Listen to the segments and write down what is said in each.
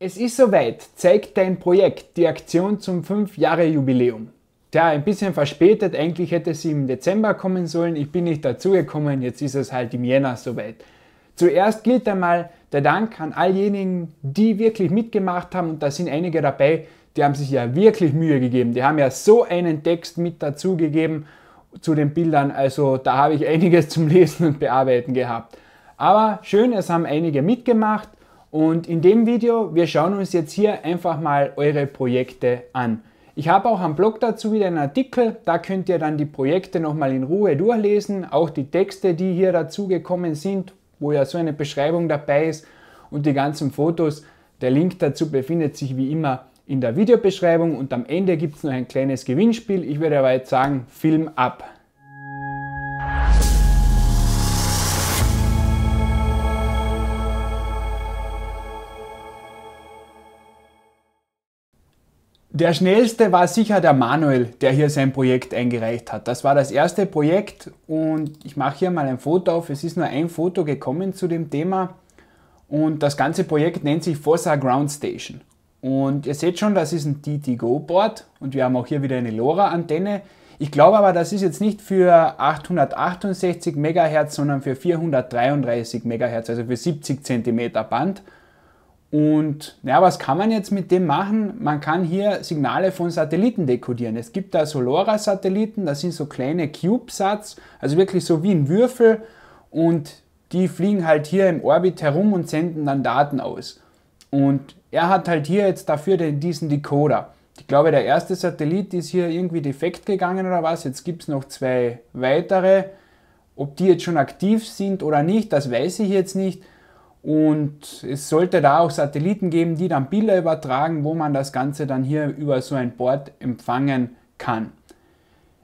Es ist soweit, zeigt dein Projekt die Aktion zum 5-Jahre-Jubiläum. Tja, ein bisschen verspätet, eigentlich hätte sie im Dezember kommen sollen, ich bin nicht dazugekommen, jetzt ist es halt im Jänner soweit. Zuerst gilt einmal der Dank an all jenen, die wirklich mitgemacht haben und da sind einige dabei, die haben sich ja wirklich Mühe gegeben, die haben ja so einen Text mit dazugegeben zu den Bildern, also da habe ich einiges zum Lesen und Bearbeiten gehabt. Aber schön, es haben einige mitgemacht und in dem Video, wir schauen uns jetzt hier einfach mal eure Projekte an. Ich habe auch am Blog dazu wieder einen Artikel, da könnt ihr dann die Projekte nochmal in Ruhe durchlesen, auch die Texte, die hier dazu gekommen sind, wo ja so eine Beschreibung dabei ist und die ganzen Fotos. Der Link dazu befindet sich wie immer in der Videobeschreibung und am Ende gibt es noch ein kleines Gewinnspiel. Ich würde aber jetzt sagen, Film ab! Der schnellste war sicher der Manuel, der hier sein Projekt eingereicht hat. Das war das erste Projekt und ich mache hier mal ein Foto auf. Es ist nur ein Foto gekommen zu dem Thema und das ganze Projekt nennt sich Forza Ground Station. Und ihr seht schon, das ist ein TT-Go-Board und wir haben auch hier wieder eine LoRa-Antenne. Ich glaube aber, das ist jetzt nicht für 868 MHz, sondern für 433 MHz, also für 70 cm Band. Und ja, was kann man jetzt mit dem machen? Man kann hier Signale von Satelliten dekodieren. Es gibt da Solora-Satelliten, das sind so kleine CubeSats, also wirklich so wie ein Würfel und die fliegen halt hier im Orbit herum und senden dann Daten aus. Und er hat halt hier jetzt dafür den, diesen Decoder. Ich glaube, der erste Satellit ist hier irgendwie defekt gegangen oder was. Jetzt gibt es noch zwei weitere. Ob die jetzt schon aktiv sind oder nicht, das weiß ich jetzt nicht. Und es sollte da auch Satelliten geben, die dann Bilder übertragen, wo man das Ganze dann hier über so ein Board empfangen kann.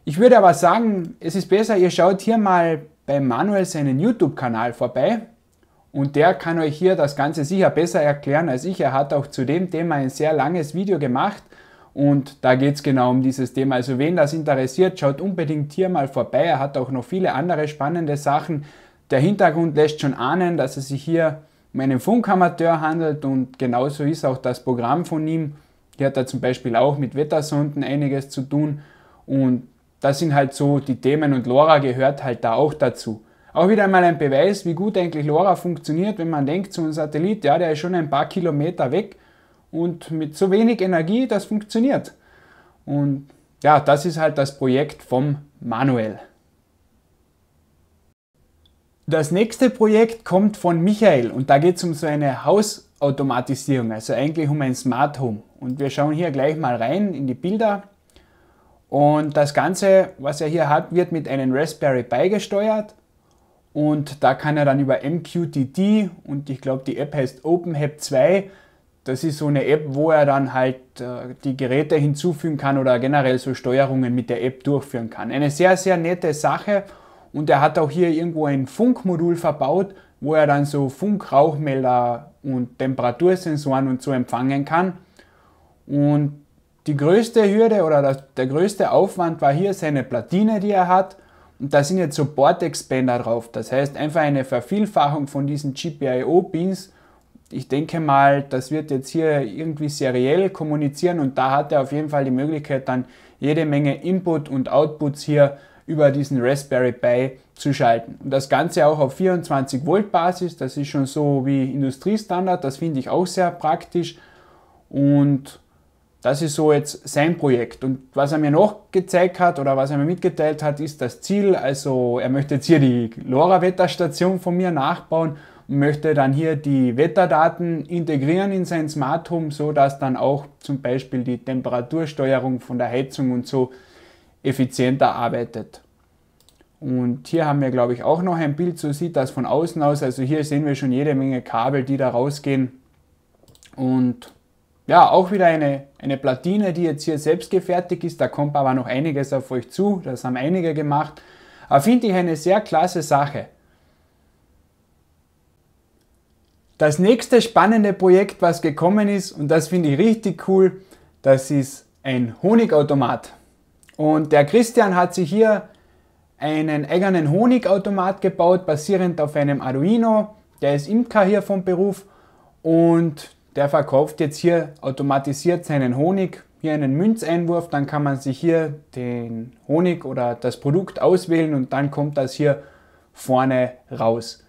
Ich würde aber sagen, es ist besser, ihr schaut hier mal bei Manuel seinen YouTube-Kanal vorbei und der kann euch hier das Ganze sicher besser erklären als ich. Er hat auch zu dem Thema ein sehr langes Video gemacht und da geht es genau um dieses Thema. Also wen das interessiert, schaut unbedingt hier mal vorbei. Er hat auch noch viele andere spannende Sachen der Hintergrund lässt schon ahnen, dass es sich hier um einen Funkamateur handelt und genauso ist auch das Programm von ihm. Hier hat er zum Beispiel auch mit Wettersonden einiges zu tun und das sind halt so die Themen und LoRa gehört halt da auch dazu. Auch wieder einmal ein Beweis, wie gut eigentlich LoRa funktioniert, wenn man denkt, so ein Satellit, ja, der ist schon ein paar Kilometer weg und mit so wenig Energie, das funktioniert. Und ja, das ist halt das Projekt vom Manuel. Das nächste Projekt kommt von Michael und da geht es um so eine Hausautomatisierung, also eigentlich um ein Smart Home. Und wir schauen hier gleich mal rein in die Bilder. Und das Ganze, was er hier hat, wird mit einem Raspberry Pi gesteuert. Und da kann er dann über MQTT und ich glaube die App heißt OpenHab 2, das ist so eine App, wo er dann halt äh, die Geräte hinzufügen kann oder generell so Steuerungen mit der App durchführen kann. Eine sehr, sehr nette Sache und er hat auch hier irgendwo ein Funkmodul verbaut, wo er dann so Funkrauchmelder und Temperatursensoren und so empfangen kann. Und die größte Hürde oder das, der größte Aufwand war hier seine Platine, die er hat. Und da sind jetzt so Port-Expander drauf. Das heißt einfach eine Vervielfachung von diesen GPIO-Pins. Ich denke mal, das wird jetzt hier irgendwie seriell kommunizieren und da hat er auf jeden Fall die Möglichkeit, dann jede Menge Input und Outputs hier über diesen Raspberry Pi zu schalten. Und das Ganze auch auf 24 Volt Basis, das ist schon so wie Industriestandard, das finde ich auch sehr praktisch. Und das ist so jetzt sein Projekt. Und was er mir noch gezeigt hat oder was er mir mitgeteilt hat, ist das Ziel. Also er möchte jetzt hier die LoRa-Wetterstation von mir nachbauen und möchte dann hier die Wetterdaten integrieren in sein Smart Home, so dass dann auch zum Beispiel die Temperatursteuerung von der Heizung und so effizienter arbeitet. Und hier haben wir, glaube ich, auch noch ein Bild, so sieht das von außen aus. Also hier sehen wir schon jede Menge Kabel, die da rausgehen. Und ja, auch wieder eine, eine Platine, die jetzt hier selbst gefertigt ist. Da kommt aber noch einiges auf euch zu. Das haben einige gemacht. Aber finde ich eine sehr klasse Sache. Das nächste spannende Projekt, was gekommen ist, und das finde ich richtig cool, das ist ein Honigautomat. Und der Christian hat sich hier einen eigenen Honigautomat gebaut, basierend auf einem Arduino. Der ist Imker hier vom Beruf und der verkauft jetzt hier automatisiert seinen Honig. Hier einen Münzeinwurf, dann kann man sich hier den Honig oder das Produkt auswählen und dann kommt das hier vorne raus.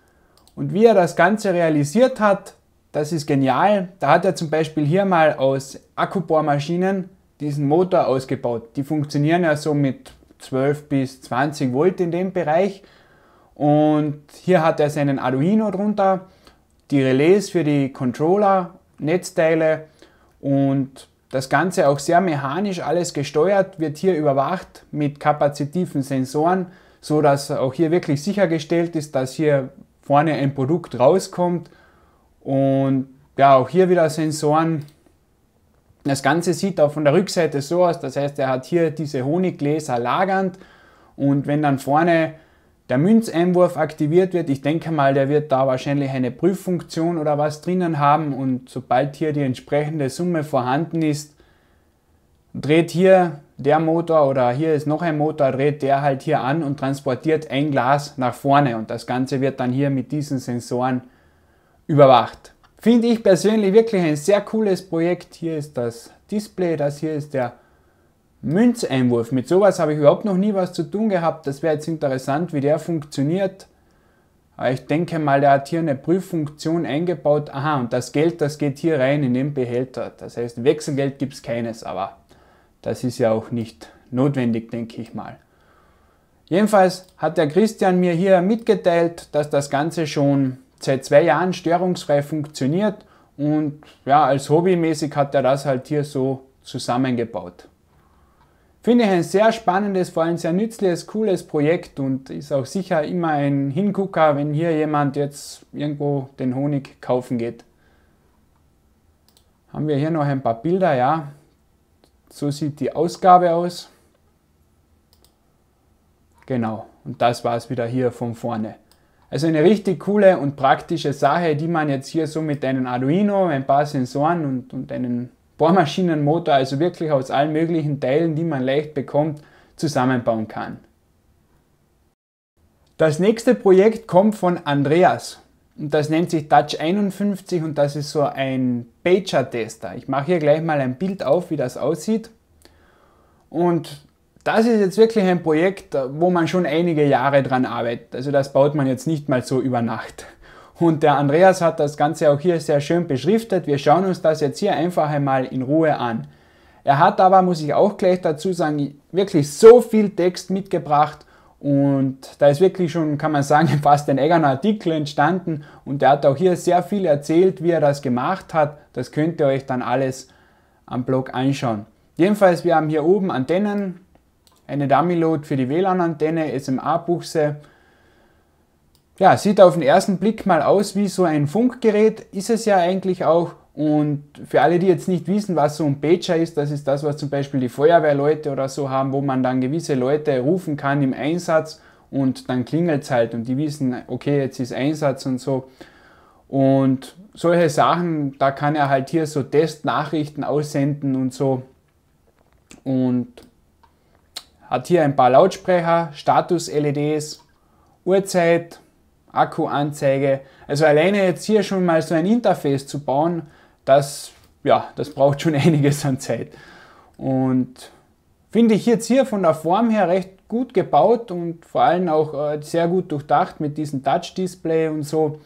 Und wie er das Ganze realisiert hat, das ist genial. Da hat er zum Beispiel hier mal aus Akkubohrmaschinen diesen Motor ausgebaut. Die funktionieren ja so mit 12 bis 20 Volt in dem Bereich. Und hier hat er seinen Arduino drunter, die Relais für die Controller, Netzteile und das Ganze auch sehr mechanisch alles gesteuert, wird hier überwacht mit kapazitiven Sensoren, so dass auch hier wirklich sichergestellt ist, dass hier vorne ein Produkt rauskommt und ja, auch hier wieder Sensoren das Ganze sieht auch von der Rückseite so aus, das heißt, er hat hier diese Honiggläser lagernd und wenn dann vorne der Münzeinwurf aktiviert wird, ich denke mal, der wird da wahrscheinlich eine Prüffunktion oder was drinnen haben und sobald hier die entsprechende Summe vorhanden ist, dreht hier der Motor oder hier ist noch ein Motor, dreht der halt hier an und transportiert ein Glas nach vorne und das Ganze wird dann hier mit diesen Sensoren überwacht. Finde ich persönlich wirklich ein sehr cooles Projekt. Hier ist das Display, das hier ist der Münzeinwurf. Mit sowas habe ich überhaupt noch nie was zu tun gehabt. Das wäre jetzt interessant, wie der funktioniert. Aber ich denke mal, der hat hier eine Prüffunktion eingebaut. Aha, und das Geld, das geht hier rein in den Behälter. Das heißt, Wechselgeld gibt es keines, aber das ist ja auch nicht notwendig, denke ich mal. Jedenfalls hat der Christian mir hier mitgeteilt, dass das Ganze schon seit zwei Jahren störungsfrei funktioniert und ja, als hobbymäßig hat er das halt hier so zusammengebaut. Finde ich ein sehr spannendes, vor allem sehr nützliches, cooles Projekt und ist auch sicher immer ein Hingucker, wenn hier jemand jetzt irgendwo den Honig kaufen geht. Haben wir hier noch ein paar Bilder, ja. So sieht die Ausgabe aus. Genau, und das war es wieder hier von vorne. Also eine richtig coole und praktische Sache, die man jetzt hier so mit einem Arduino, ein paar Sensoren und, und einem Bohrmaschinenmotor, also wirklich aus allen möglichen Teilen, die man leicht bekommt, zusammenbauen kann. Das nächste Projekt kommt von Andreas und das nennt sich Touch 51 und das ist so ein Pager-Tester. Ich mache hier gleich mal ein Bild auf, wie das aussieht. Und das ist jetzt wirklich ein Projekt, äh, wo man schon einige Jahre dran arbeitet. Also das baut man jetzt nicht mal so über Nacht. Und der Andreas hat das Ganze auch hier sehr schön beschriftet. Wir schauen uns das jetzt hier einfach einmal in Ruhe an. Er hat aber, muss ich auch gleich dazu sagen, wirklich so viel Text mitgebracht und da ist wirklich schon, kann man sagen, fast ein eigener Artikel entstanden und er hat auch hier sehr viel erzählt, wie er das gemacht hat. Das könnt ihr euch dann alles am Blog anschauen. Jedenfalls, wir haben hier oben Antennen, eine Dummy-Load für die WLAN-Antenne, SMA-Buchse. Ja, sieht auf den ersten Blick mal aus wie so ein Funkgerät, ist es ja eigentlich auch. Und für alle, die jetzt nicht wissen, was so ein Pager ist, das ist das, was zum Beispiel die Feuerwehrleute oder so haben, wo man dann gewisse Leute rufen kann im Einsatz und dann klingelt es halt und die wissen, okay, jetzt ist Einsatz und so. Und solche Sachen, da kann er halt hier so Testnachrichten aussenden und so. Und hat hier ein paar Lautsprecher, Status-LEDs, Uhrzeit, Akkuanzeige. Also alleine jetzt hier schon mal so ein Interface zu bauen, das, ja, das braucht schon einiges an Zeit. Und finde ich jetzt hier von der Form her recht gut gebaut und vor allem auch äh, sehr gut durchdacht mit diesem Touch-Display und so.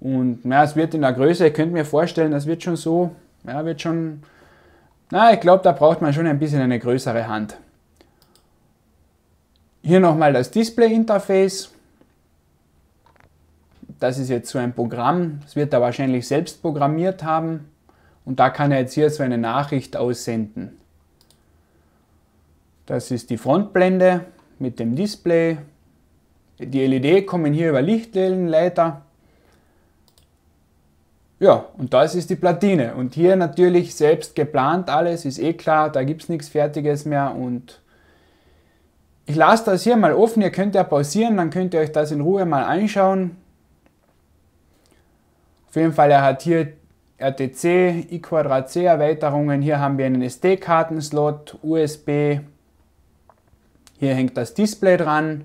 Und ja, es wird in der Größe, ihr könnt mir vorstellen, das wird schon so, ja, wird schon, na, ich glaube, da braucht man schon ein bisschen eine größere Hand. Hier nochmal das Display-Interface. Das ist jetzt so ein Programm, das wird er wahrscheinlich selbst programmiert haben. Und da kann er jetzt hier so eine Nachricht aussenden. Das ist die Frontblende mit dem Display. Die LED kommen hier über Lichtwellenleiter. Ja, und das ist die Platine. Und hier natürlich selbst geplant alles, ist eh klar, da gibt es nichts Fertiges mehr und ich lasse das hier mal offen, ihr könnt ja pausieren, dann könnt ihr euch das in Ruhe mal anschauen. Auf jeden Fall, er hat hier RTC, I2C Erweiterungen, hier haben wir einen SD-Kartenslot, USB, hier hängt das Display dran.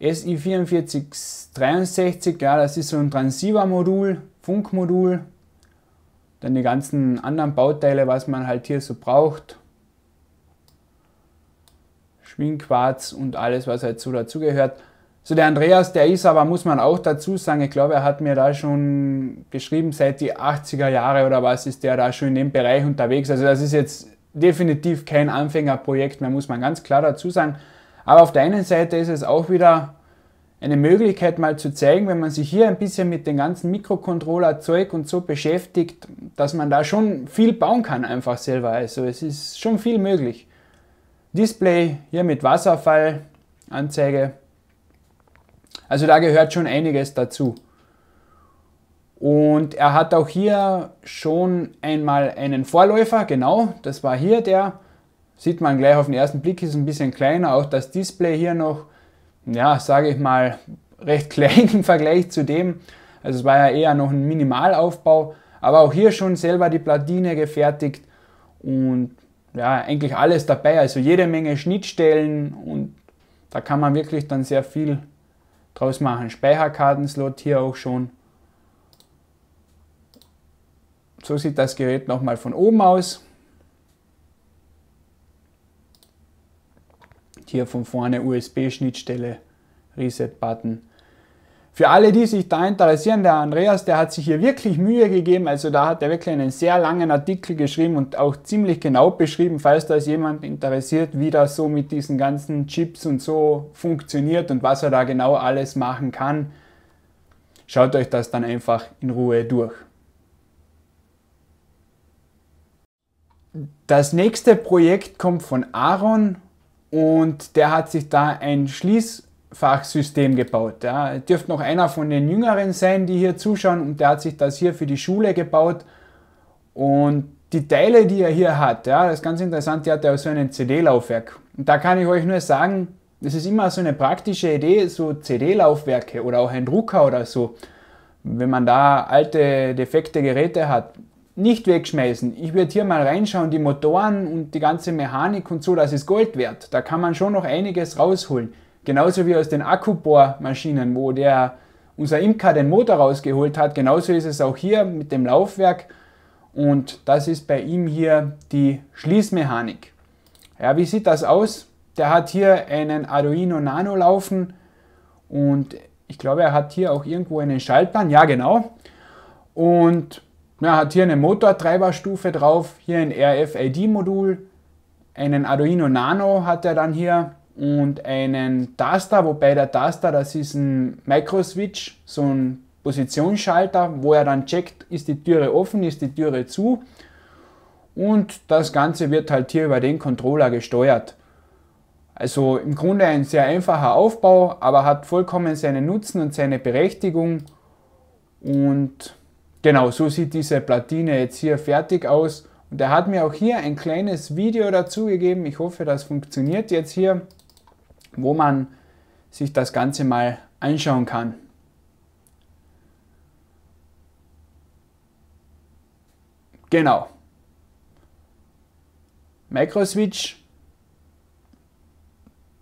SI4463, ja, das ist so ein Transceiver-Modul, Funkmodul. Dann die ganzen anderen Bauteile, was man halt hier so braucht. Schwingquarz und alles, was halt so dazugehört. So der Andreas, der ist aber, muss man auch dazu sagen, ich glaube, er hat mir da schon geschrieben, seit die 80er Jahre oder was ist der da schon in dem Bereich unterwegs. Also das ist jetzt definitiv kein Anfängerprojekt mehr, muss man ganz klar dazu sagen. Aber auf der einen Seite ist es auch wieder eine Möglichkeit mal zu zeigen, wenn man sich hier ein bisschen mit dem ganzen Mikrocontroller-Zeug und so beschäftigt, dass man da schon viel bauen kann einfach selber. Also es ist schon viel möglich. Display, hier mit Wasserfallanzeige. Also da gehört schon einiges dazu. Und er hat auch hier schon einmal einen Vorläufer, genau, das war hier der. Sieht man gleich auf den ersten Blick, ist ein bisschen kleiner. Auch das Display hier noch, ja, sage ich mal, recht klein im Vergleich zu dem. Also es war ja eher noch ein Minimalaufbau, aber auch hier schon selber die Platine gefertigt. Und ja, eigentlich alles dabei, also jede Menge Schnittstellen und da kann man wirklich dann sehr viel draus machen. Speicherkartenslot hier auch schon. So sieht das Gerät nochmal von oben aus. Hier von vorne USB-Schnittstelle, Reset-Button. Für alle, die sich da interessieren, der Andreas, der hat sich hier wirklich Mühe gegeben. Also da hat er wirklich einen sehr langen Artikel geschrieben und auch ziemlich genau beschrieben, falls da jemand interessiert, wie das so mit diesen ganzen Chips und so funktioniert und was er da genau alles machen kann. Schaut euch das dann einfach in Ruhe durch. Das nächste Projekt kommt von Aaron und der hat sich da ein Schließ Fachsystem gebaut. Ja. Dürfte noch einer von den Jüngeren sein, die hier zuschauen und der hat sich das hier für die Schule gebaut. Und die Teile, die er hier hat, ja, das ist ganz interessant, die hat er so ein CD-Laufwerk. Und da kann ich euch nur sagen, das ist immer so eine praktische Idee, so CD-Laufwerke oder auch ein Drucker oder so, wenn man da alte, defekte Geräte hat, nicht wegschmeißen. Ich würde hier mal reinschauen, die Motoren und die ganze Mechanik und so, das ist Gold wert. Da kann man schon noch einiges rausholen. Genauso wie aus den Akkubohrmaschinen, wo der, unser Imker den Motor rausgeholt hat, genauso ist es auch hier mit dem Laufwerk und das ist bei ihm hier die Schließmechanik. Ja, wie sieht das aus? Der hat hier einen Arduino Nano laufen und ich glaube, er hat hier auch irgendwo einen Schaltplan, ja genau. Und er hat hier eine Motortreiberstufe drauf, hier ein RFID-Modul, einen Arduino Nano hat er dann hier und einen Taster, wobei der Taster, das ist ein Microswitch, so ein Positionsschalter, wo er dann checkt, ist die Türe offen, ist die Türe zu. Und das Ganze wird halt hier über den Controller gesteuert. Also im Grunde ein sehr einfacher Aufbau, aber hat vollkommen seinen Nutzen und seine Berechtigung. Und genau, so sieht diese Platine jetzt hier fertig aus. Und er hat mir auch hier ein kleines Video dazu gegeben. Ich hoffe, das funktioniert jetzt hier wo man sich das Ganze mal anschauen kann. Genau. Microswitch,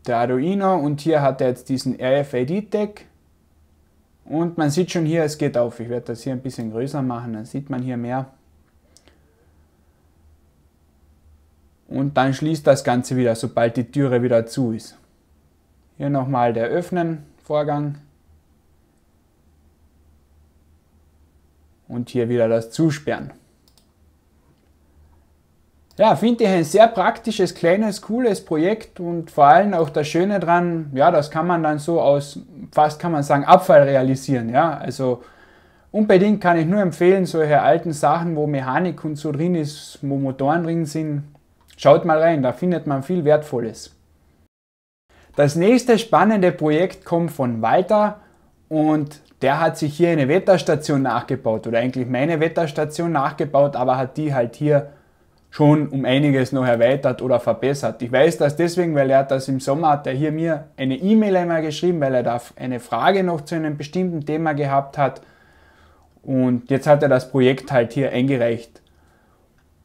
der Arduino und hier hat er jetzt diesen RFID-Tag. Und man sieht schon hier, es geht auf. Ich werde das hier ein bisschen größer machen, dann sieht man hier mehr. Und dann schließt das Ganze wieder, sobald die Türe wieder zu ist. Hier nochmal der Öffnen-Vorgang. Und hier wieder das Zusperren. Ja, finde ich ein sehr praktisches, kleines, cooles Projekt und vor allem auch das Schöne dran, ja, das kann man dann so aus, fast kann man sagen, Abfall realisieren, ja, also unbedingt kann ich nur empfehlen, solche alten Sachen, wo Mechanik und so drin ist, wo Motoren drin sind, schaut mal rein, da findet man viel Wertvolles. Das nächste spannende Projekt kommt von Walter und der hat sich hier eine Wetterstation nachgebaut oder eigentlich meine Wetterstation nachgebaut, aber hat die halt hier schon um einiges noch erweitert oder verbessert. Ich weiß das deswegen, weil er hat das im Sommer, hat er hier mir eine E-Mail einmal geschrieben, weil er da eine Frage noch zu einem bestimmten Thema gehabt hat und jetzt hat er das Projekt halt hier eingereicht.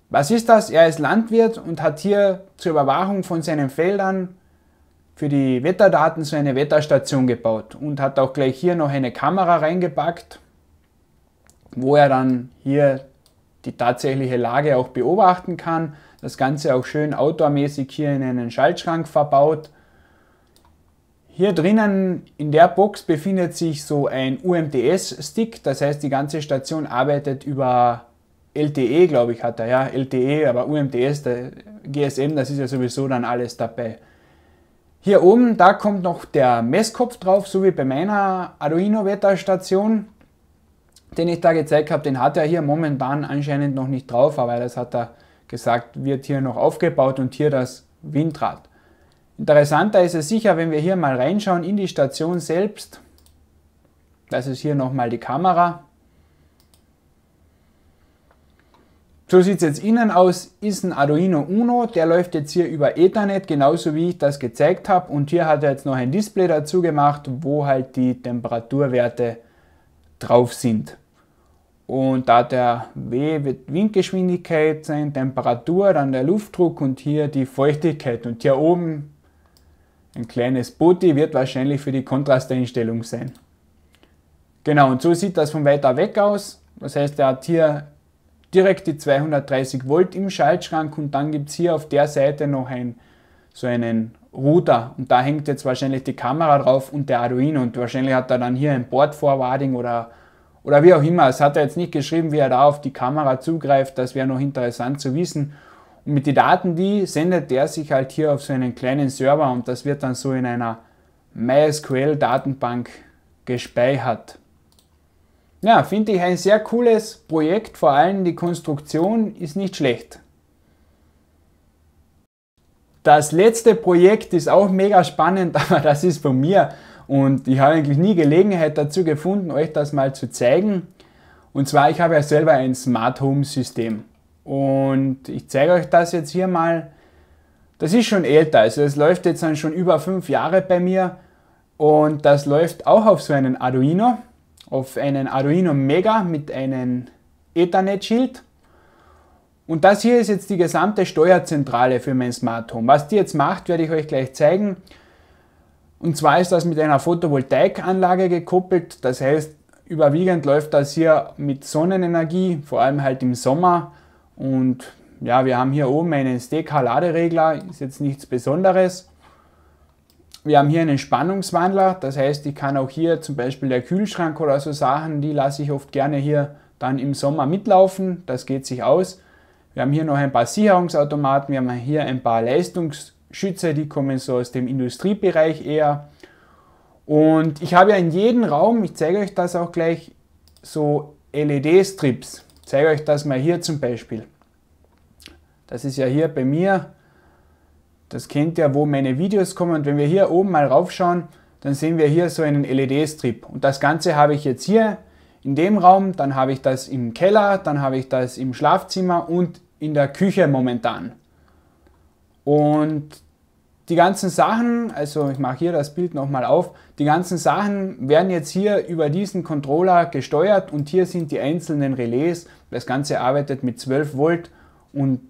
Was ist das? Er ist Landwirt und hat hier zur Überwachung von seinen Feldern für die Wetterdaten so eine Wetterstation gebaut und hat auch gleich hier noch eine Kamera reingepackt, wo er dann hier die tatsächliche Lage auch beobachten kann. Das Ganze auch schön outdoormäßig hier in einen Schaltschrank verbaut. Hier drinnen in der Box befindet sich so ein UMTS-Stick, das heißt die ganze Station arbeitet über LTE, glaube ich, hat er, ja, LTE, aber UMTS, GSM, das ist ja sowieso dann alles dabei. Hier oben, da kommt noch der Messkopf drauf, so wie bei meiner Arduino-Wetterstation, den ich da gezeigt habe. Den hat er hier momentan anscheinend noch nicht drauf, aber das hat er gesagt, wird hier noch aufgebaut und hier das Windrad. Interessanter ist es sicher, wenn wir hier mal reinschauen in die Station selbst. Das ist hier nochmal die Kamera. So sieht es jetzt innen aus, ist ein Arduino Uno, der läuft jetzt hier über Ethernet, genauso wie ich das gezeigt habe. Und hier hat er jetzt noch ein Display dazu gemacht, wo halt die Temperaturwerte drauf sind. Und da der W wird Windgeschwindigkeit sein, Temperatur, dann der Luftdruck und hier die Feuchtigkeit. Und hier oben ein kleines Booty wird wahrscheinlich für die Kontrasteinstellung sein. Genau, und so sieht das von weiter weg aus. Das heißt, er hat hier direkt die 230 Volt im Schaltschrank und dann gibt es hier auf der Seite noch ein, so einen Router und da hängt jetzt wahrscheinlich die Kamera drauf und der Arduino und wahrscheinlich hat er dann hier ein Board Forwarding oder, oder wie auch immer. Es hat er jetzt nicht geschrieben, wie er da auf die Kamera zugreift, das wäre noch interessant zu wissen. Und mit den Daten, die sendet er sich halt hier auf so einen kleinen Server und das wird dann so in einer MySQL-Datenbank gespeichert. Ja, finde ich ein sehr cooles Projekt, vor allem die Konstruktion ist nicht schlecht. Das letzte Projekt ist auch mega spannend, aber das ist von mir und ich habe eigentlich nie Gelegenheit dazu gefunden, euch das mal zu zeigen. Und zwar, ich habe ja selber ein Smart Home System und ich zeige euch das jetzt hier mal. Das ist schon älter, also es läuft jetzt schon über fünf Jahre bei mir und das läuft auch auf so einem Arduino auf einen Arduino Mega mit einem Ethernet-Schild. Und das hier ist jetzt die gesamte Steuerzentrale für mein Smart Home. Was die jetzt macht, werde ich euch gleich zeigen. Und zwar ist das mit einer Photovoltaikanlage gekoppelt. Das heißt, überwiegend läuft das hier mit Sonnenenergie, vor allem halt im Sommer. Und ja, wir haben hier oben einen SDK-Laderegler, ist jetzt nichts Besonderes. Wir haben hier einen Spannungswandler, das heißt, ich kann auch hier zum Beispiel der Kühlschrank oder so Sachen, die lasse ich oft gerne hier dann im Sommer mitlaufen, das geht sich aus. Wir haben hier noch ein paar Sicherungsautomaten, wir haben hier ein paar Leistungsschützer, die kommen so aus dem Industriebereich eher. Und ich habe ja in jedem Raum, ich zeige euch das auch gleich, so LED-Strips. Ich zeige euch das mal hier zum Beispiel. Das ist ja hier bei mir das kennt ihr, wo meine Videos kommen. Und wenn wir hier oben mal raufschauen, dann sehen wir hier so einen LED-Strip. Und das Ganze habe ich jetzt hier in dem Raum, dann habe ich das im Keller, dann habe ich das im Schlafzimmer und in der Küche momentan. Und die ganzen Sachen, also ich mache hier das Bild nochmal auf, die ganzen Sachen werden jetzt hier über diesen Controller gesteuert und hier sind die einzelnen Relais. Das Ganze arbeitet mit 12 Volt und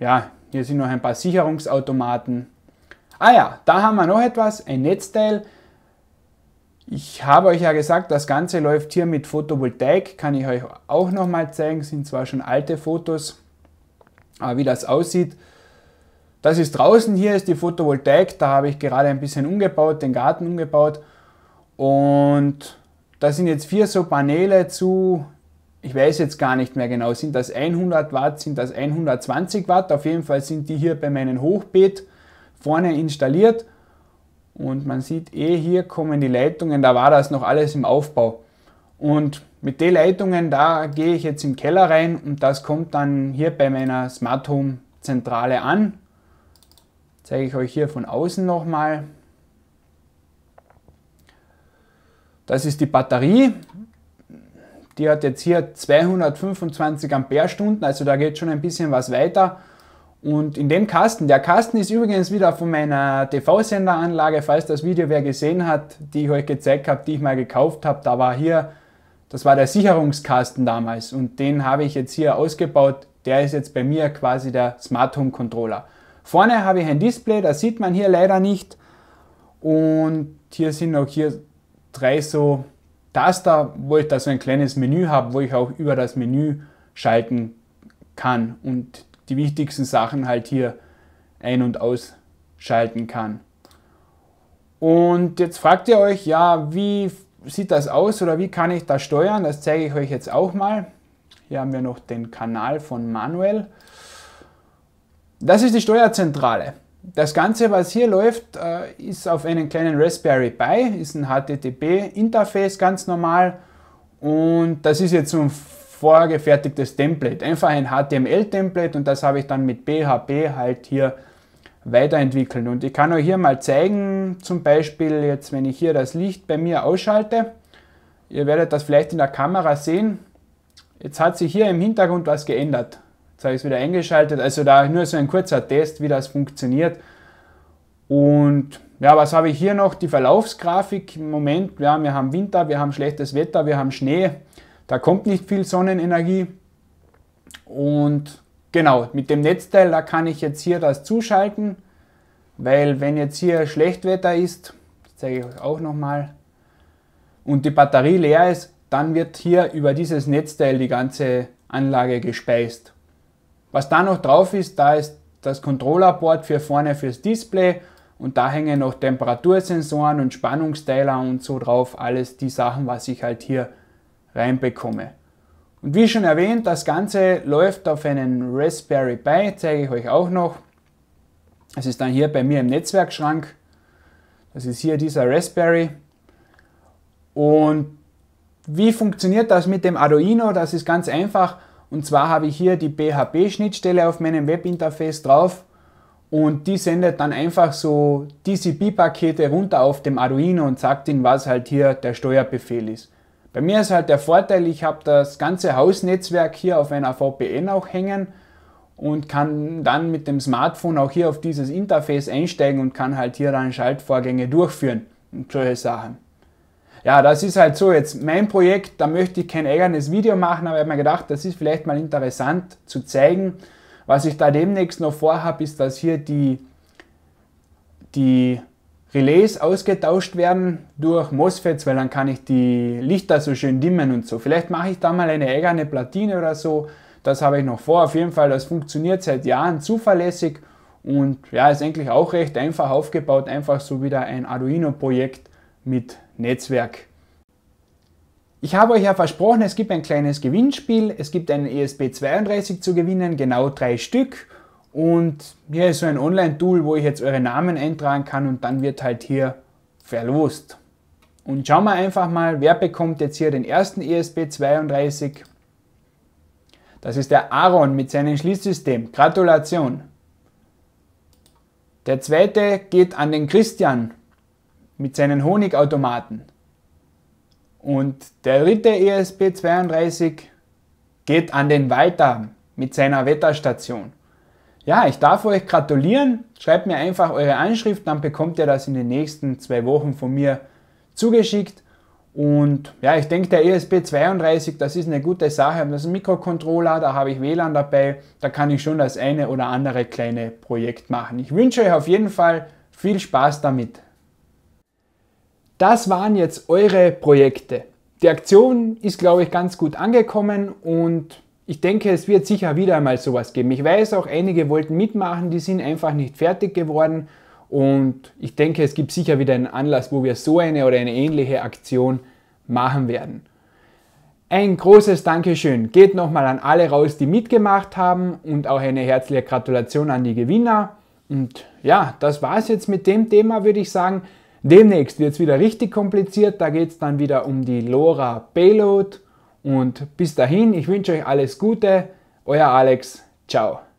ja, hier sind noch ein paar Sicherungsautomaten. Ah ja, da haben wir noch etwas, ein Netzteil. Ich habe euch ja gesagt, das Ganze läuft hier mit Photovoltaik, kann ich euch auch nochmal zeigen, sind zwar schon alte Fotos, aber wie das aussieht, das ist draußen, hier ist die Photovoltaik, da habe ich gerade ein bisschen umgebaut, den Garten umgebaut und da sind jetzt vier so Paneele zu ich weiß jetzt gar nicht mehr genau, sind das 100 Watt, sind das 120 Watt, auf jeden Fall sind die hier bei meinem Hochbeet vorne installiert und man sieht eh, hier kommen die Leitungen, da war das noch alles im Aufbau. Und mit den Leitungen, da gehe ich jetzt im Keller rein und das kommt dann hier bei meiner Smart Home Zentrale an. Zeige ich euch hier von außen nochmal. Das ist die Batterie die hat jetzt hier 225 Amperestunden, also da geht schon ein bisschen was weiter. Und in dem Kasten, der Kasten ist übrigens wieder von meiner TV-Senderanlage, falls das Video wer gesehen hat, die ich euch gezeigt habe, die ich mal gekauft habe, da war hier, das war der Sicherungskasten damals und den habe ich jetzt hier ausgebaut. Der ist jetzt bei mir quasi der Smart Home Controller. Vorne habe ich ein Display, das sieht man hier leider nicht. Und hier sind auch hier drei so das da, wo ich da so ein kleines Menü habe, wo ich auch über das Menü schalten kann und die wichtigsten Sachen halt hier ein- und ausschalten kann. Und jetzt fragt ihr euch, ja, wie sieht das aus oder wie kann ich das steuern? Das zeige ich euch jetzt auch mal. Hier haben wir noch den Kanal von Manuel. Das ist die Steuerzentrale. Das Ganze, was hier läuft, äh, ist auf einem kleinen Raspberry Pi, ist ein HTTP-Interface ganz normal und das ist jetzt so ein vorgefertigtes Template, einfach ein HTML-Template und das habe ich dann mit PHP halt hier weiterentwickelt. Und ich kann euch hier mal zeigen, zum Beispiel jetzt, wenn ich hier das Licht bei mir ausschalte, ihr werdet das vielleicht in der Kamera sehen, jetzt hat sich hier im Hintergrund was geändert. Jetzt habe ich es wieder eingeschaltet. Also da nur so ein kurzer Test, wie das funktioniert. Und ja, was habe ich hier noch? Die Verlaufsgrafik im Moment. Ja, wir haben Winter, wir haben schlechtes Wetter, wir haben Schnee. Da kommt nicht viel Sonnenenergie. Und genau, mit dem Netzteil, da kann ich jetzt hier das zuschalten. Weil wenn jetzt hier Schlechtwetter ist, das zeige ich euch auch nochmal, und die Batterie leer ist, dann wird hier über dieses Netzteil die ganze Anlage gespeist. Was da noch drauf ist, da ist das Controllerboard für vorne fürs Display und da hängen noch Temperatursensoren und Spannungsteiler und so drauf, alles die Sachen, was ich halt hier reinbekomme. Und wie schon erwähnt, das Ganze läuft auf einen Raspberry Pi, zeige ich euch auch noch. Das ist dann hier bei mir im Netzwerkschrank. Das ist hier dieser Raspberry. Und wie funktioniert das mit dem Arduino? Das ist ganz einfach. Und zwar habe ich hier die PHP-Schnittstelle auf meinem Webinterface drauf und die sendet dann einfach so TCP-Pakete runter auf dem Arduino und sagt ihnen, was halt hier der Steuerbefehl ist. Bei mir ist halt der Vorteil, ich habe das ganze Hausnetzwerk hier auf einer VPN auch hängen und kann dann mit dem Smartphone auch hier auf dieses Interface einsteigen und kann halt hier dann Schaltvorgänge durchführen und solche Sachen ja, das ist halt so jetzt mein Projekt, da möchte ich kein eigenes Video machen, aber ich habe mir gedacht, das ist vielleicht mal interessant zu zeigen. Was ich da demnächst noch vorhabe, ist, dass hier die, die Relais ausgetauscht werden durch MOSFETs, weil dann kann ich die Lichter so schön dimmen und so. Vielleicht mache ich da mal eine eigene Platine oder so. Das habe ich noch vor. Auf jeden Fall, das funktioniert seit Jahren zuverlässig und ja, ist eigentlich auch recht einfach aufgebaut. Einfach so wieder ein Arduino-Projekt mit Netzwerk. Ich habe euch ja versprochen, es gibt ein kleines Gewinnspiel. Es gibt einen ESP32 zu gewinnen, genau drei Stück. Und hier ist so ein Online-Tool, wo ich jetzt eure Namen eintragen kann und dann wird halt hier verlost. Und schauen wir einfach mal, wer bekommt jetzt hier den ersten ESP32. Das ist der Aaron mit seinem Schließsystem. Gratulation. Der zweite geht an den Christian mit seinen Honigautomaten. Und der dritte ESP32 geht an den Walddarm mit seiner Wetterstation. Ja, ich darf euch gratulieren. Schreibt mir einfach eure Anschrift, dann bekommt ihr das in den nächsten zwei Wochen von mir zugeschickt. Und ja, ich denke, der ESP32, das ist eine gute Sache. Das ist ein Mikrocontroller, da habe ich WLAN dabei. Da kann ich schon das eine oder andere kleine Projekt machen. Ich wünsche euch auf jeden Fall viel Spaß damit. Das waren jetzt eure Projekte. Die Aktion ist, glaube ich, ganz gut angekommen und ich denke, es wird sicher wieder einmal sowas geben. Ich weiß auch, einige wollten mitmachen, die sind einfach nicht fertig geworden und ich denke, es gibt sicher wieder einen Anlass, wo wir so eine oder eine ähnliche Aktion machen werden. Ein großes Dankeschön geht nochmal an alle raus, die mitgemacht haben und auch eine herzliche Gratulation an die Gewinner. Und ja, das war es jetzt mit dem Thema, würde ich sagen. Demnächst wird es wieder richtig kompliziert, da geht es dann wieder um die LoRa Payload und bis dahin, ich wünsche euch alles Gute, euer Alex, ciao.